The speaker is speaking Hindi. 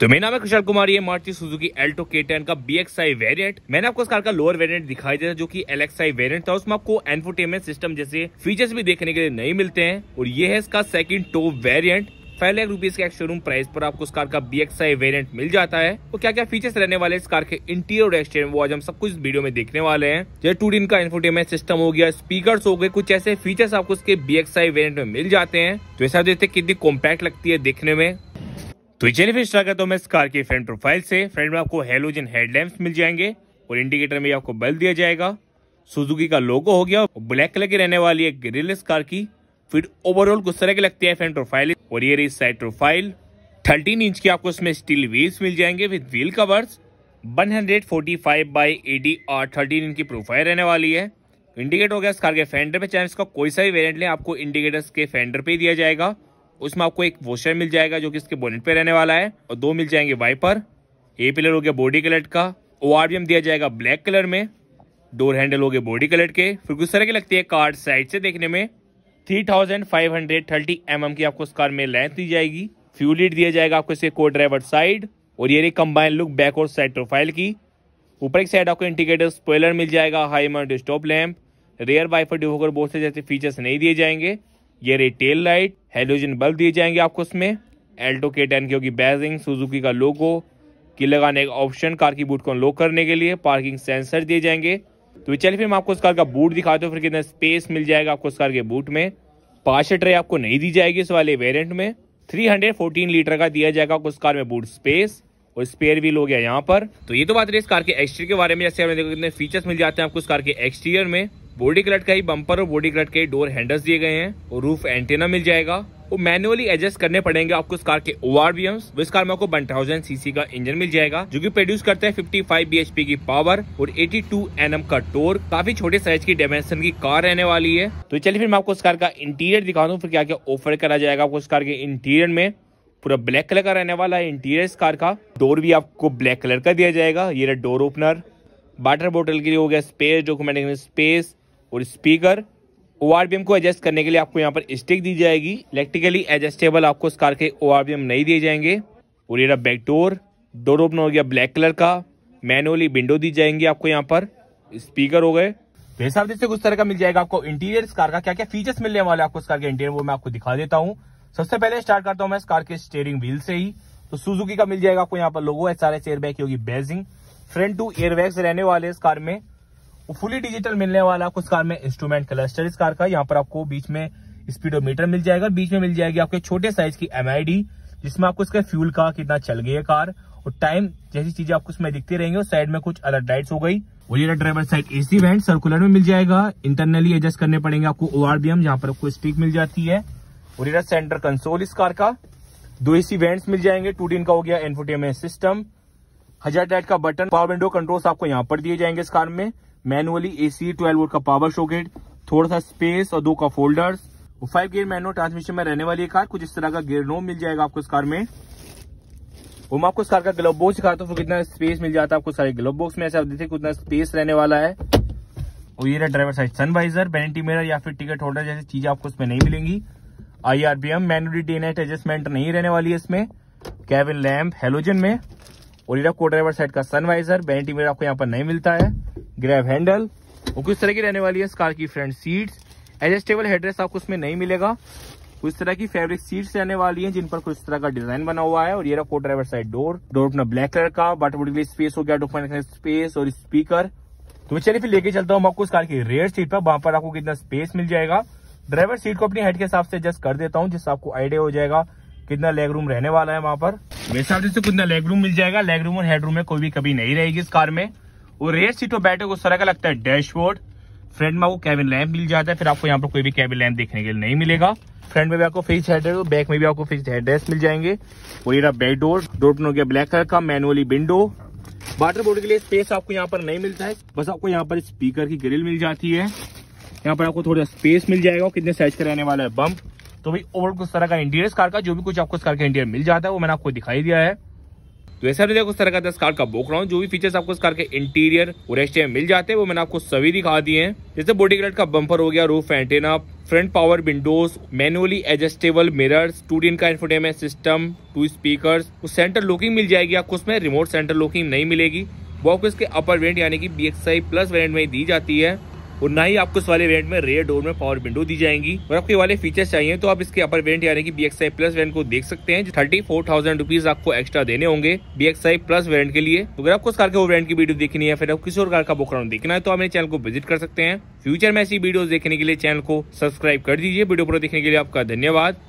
तो मेरा नाम है कुशल कुमार ये Maruti Suzuki Alto K ten का बी एक्स आई वेरियंट मैंने आपको इस कार का लोअर वेरियंट दिखाई देता जो कि एल एक्स आई वेरियंट था उसमें आपको एनफोटेनमेंट सिस्टम जैसे फीचर्स भी देखने के लिए नहीं मिलते हैं और ये है इसका second top variant five lakh rupees के शोरूम प्राइस पर आपको इस कार का बी एक्स आई वेरियंट मिल जाता है और क्या क्या फीचर्स रहने वाले इस कार के इंटीरियर और एक्सटीरियर वो आज हम सब कुछ वीडियो में देखने वाले हैं जैसे टू डी का इन्फोटेनमेंट सिस्टम हो गया स्पीकर हो गए कुछ ऐसे फीचर्स आपको इसके बी एक्स आई वेरियंट में मिल जाते हैं तो ऐसा देखते कितनी कॉम्पैक्ट लगती है देखने में तो चलिए फिर स्वागत हूँ इस कार की फ्रंट प्रोफाइल से फ्रंट में आपको हेलोजन हेडलैम्प मिल जाएंगे और इंडिकेटर में आपको बल्ब दिया जाएगा सुजुकी का लोगो हो गया और ब्लैक कलर की रहने वाली है ग्रिल इस कार की फिर ओवरऑल कुछ तरह की लगती है फ्रंट प्रोफाइल और ये रही साइड प्रोफाइल थर्टीन इंच की आपको इसमें स्टील व्हील्स मिल जाएंगे with wheel covers one hundred forty five by eighty और थर्टीन इंच की प्रोफाइल रहने वाली है इंडिकेटर हो गया इस कार के फेंडर पे चाहे इसका कोई सा भी वेरियंट लें आपको इंडिकेटर्स के फेंडर पे दिया जाएगा उसमें आपको एक वॉशर मिल जाएगा जो कि इसके बोनेट पे रहने वाला है और दो मिल जाएंगे वाइपर ए पिलर हो गया बॉडी कलर का ओ दिया जाएगा ब्लैक कलर में डोर हैंडल हो गए बॉडी कलर के फिर कुछ तरह की लगती है कार साइड से देखने में three thousand five hundred thirty M M की आपको इस कार में लेंथ दी जाएगी फ्यू लीड दिया जाएगा आपको इसके को ड्राइवर साइड और ये रही कंबाइंड लुक बैक और साइड प्रोफाइल की ऊपर एक साइड आपको इंडिकेटर स्पॉयलर मिल जाएगा high mount stop lamp rear wiper defogger बहुत से जैसे फीचर्स नहीं दिए जाएंगे ये रही टेल लाइट हेलोजन बल्ब दिए जाएंगे आपको उसमें एल्टो के टेन की होगी बैजिंग सुजुकी का लोगो की लगाने का ऑप्शन कार की बूट को अनलॉक करने के लिए पार्किंग सेंसर दिए जाएंगे तो चलिए फिर मैं आपको इस कार का बूट दिखाते दो फिर कितना स्पेस मिल जाएगा आपको इस कार के बूट में पाँच ट्रे आपको नहीं दी जाएगी इस वाले वेरियंट में थ्री लीटर का दिया जाएगा आपको इस कार में बूट स्पेस और स्पेयर भी लोग गया यहाँ पर तो ये तो बात रही इस कार के एक्सटीरियर के बारे में जैसे हमें देखो कितने फीचर्स मिल जाते हैं आपको इस कार के एक्सटीरियर में बॉडी कलट का ही बम्पर और बॉडी क्लट के डोर हैंडल्स दिए गए हैं और रूफ एंटेना मिल जाएगा वो मैनुअली एडजस्ट करने पड़ेंगे आपको इस कार के ओ आर बी एम्स इस कार में आपको वन थाउजेंड सीसी का इंजन मिल जाएगा जो कि प्रोड्यूस करता है 55 बीएचपी की पावर और 82 टू एम का टोर काफी छोटे साइज की डायमेंशन की कार रहने वाली है तो चलिए फिर मैं आपको इस कार का इंटीरियर दिखा दूँ फिर क्या क्या ऑफर करा जाएगा आपको इस कार के इंटीरियर में पूरा ब्लैक कलर का रहने वाला है इंटीरियर इस कार का डोर भी आपको ब्लैक कलर का दिया जाएगा ये डोर ओपनर वाटर बोटल के लिए हो गया स्पेस डॉक्यूमेंट स्पेस और स्पीकर ओ को एडजस्ट करने के लिए आपको यहाँ पर स्टिक दी जाएगी इलेक्ट्रिकली एडजस्टेबल आपको इस कार के ओ नहीं दिए जाएंगे और ये रहा बैकडोर डोर ओपन हो गया ब्लैक कलर का मैनुअली विंडो दी जाएंगी आपको यहाँ पर स्पीकर हो गए तो हिसाब से कुछ तरह का मिल जाएगा आपको इंटीरियर इस कार का क्या क्या फीचर्स मिलने वाले आपको इस कार के इंटीरियर वो मैं आपको दिखा देता हूँ सबसे पहले स्टार्ट करता हूँ मैं इस कार के स्टेयरिंग व्हील से ही तो सुजुकी का मिल जाएगा आपको यहाँ पर logo S R air airbag की होगी बेजिंग फ्रंट टू एयर रहने वाले इस कार में फुली डिजिटल मिलने वाला आपको इस कार में इंस्ट्रूमेंट क्लस्टर इस कार का यहाँ पर आपको बीच में स्पीडोमीटर मिल जाएगा बीच में मिल जाएगी आपके छोटे साइज की एमआईडी जिसमें आपको इसका फ्यूल का कितना चल गई है कार और टाइम जैसी चीजें आपको इसमें दिखती रहेंगी और साइड में कुछ अलर्ट डाइट हो गई और ये driver side AC vent circular में मिल जाएगा इंटरनली एडजस्ट करने पड़ेंगे आपको ओ आर बी एम जहाँ पर आपको स्पीक मिल जाती है और ये सेंटर कंसोल इस कार का दो एसी वैंड मिल जाएंगे टू का हो गया एनफोटेमेंट सिस्टम हजार टाइट का बटन पावर विंडो कंट्रोल्स आपको यहाँ पर दिए जाएंगे इस कार में मैनुअली एसी 12 वोल्ट का पावर शॉकेट थोड़ा सा स्पेस और दो का फोल्डर्स फाइव गियर मैनुअल ट्रांसमिशन में रहने वाली कार कुछ इस तरह का गियर नो मिल जाएगा आपको इस कार में वो मैं आपको इस कार का ग्लब बॉक्स दिखाता हूँ कितना स्पेस मिल जाता है आपको सारे ग्लब बॉक्स में ऐसे आप देखिए कितना स्पेस रहने वाला है और ये रहा driver side sun visor vanity mirror या फिर टिकट होल्डर जैसी चीजें आपको इसमें नहीं मिलेंगी I R V M manually day night adjustment नहीं रहने वाली है इसमें कैबिन लैम्प हेलोजन में और ये रहा को ड्राइवर साइड का सनवाइजर बेनिटी मिरर आपको यहाँ पर नहीं मिलता है ग्रैब हैंडल और किस तरह की रहने वाली है इस कार की फ्रंट सीट्स एडजस्टेबल हेडरेस आपको उसमें नहीं मिलेगा कुछ तरह की फैब्रिक सीट्स रहने वाली हैं जिन पर कुछ तरह का डिजाइन बना हुआ है और ये रखो ड्राइवर साइड डोर डोर अपना ब्लैक कलर का बाट स्पेस हो गया डॉक्यूमेंट स्पेस और स्पीकर तो मैं चलिए फिर लेके चलता हूँ आपको इस कार की रेयर सीट पर वहां पर आपको कितना स्पेस मिल जाएगा ड्राइवर सीट को अपनी हेड के हिसाब से एडजस्ट कर देता हूँ जिससे आपको आइडिया हो जाएगा कितना लेग रूम रहने वाला है वहां पर मेरे हिसाब से कितना लेग रूम मिल जाएगा लेग रूम और हेड रूम में कोई भी कभी नहीं रहेगी इस कार में और रेयर सीट पर बैठे उस तरह का लगता है डैशबोर्ड फ्रंट में आपको कैबिन लैम्प मिल जाता है फिर आपको यहाँ पर कोई भी कैबिन लैम्प देखने के लिए नहीं मिलेगा फ्रंट में भी आपको फिक्स हेड बैक में भी आपको फिक्स हेड मिल जाएंगे और ये बैक डोर डोर हो गया ब्लैक कलर का मैनुअली विंडो वाटर बोर्ड के लिए स्पेस आपको यहाँ पर नहीं मिलता है बस आपको यहाँ पर स्पीकर की ग्रिल मिल जाती है यहाँ पर आपको थोड़ा स्पेस मिल जाएगा कितने साइज का रहने वाला है बम्प तो भाई ओवर कुछ तरह का इंटीरियर कार का जो भी कुछ आपको इस कार का इंटीरियर मिल जाता है वो मैंने आपको दिखाई दिया है तो ऐसा भी देखो इस तरह का दस कार का बुक रहा हूँ जो भी फीचर्स आपको इस कार के इंटीरियर और एक्सटीरियर मिल जाते हैं वो मैंने आपको सभी दिखा दिए हैं जैसे बॉडी गार्ड का बम्पर हो गया roof antenna front power windows manually adjustable mirrors two D का infotainment system two speaker centre locking मिल जाएगी आपको उसमें रिमोट सेंटर लुकिंग नहीं मिलेगी वो आपको इसके अपर वेरियंट यानी कि B X I plus variant में दी जाती है और ना ही आपको इस वाले वेरियंट में रेयर डोर में पावर विंडो दी जाएंगी और आपके वाले फीचर्स चाहिए तो आप इसके अपर वेरियंट यानी कि B X I plus variant को देख सकते हैं थर्टी फोर थाउजेंड रुपीज आपको एक्स्ट्रा देने होंगे B X I plus variant के लिए अगर आपको इस कार के वो वेरियंट की वीडियो देखनी है फिर आप किसी और कार का बुक देखना है तो आप मेरे चैनल को विजिट कर सकते हैं फ्यूचर में ऐसी वीडियो देखने के लिए चैनल को सब्सक्राइब कर दीजिए वीडियो पूरा देखने के लिए आपका धन्यवाद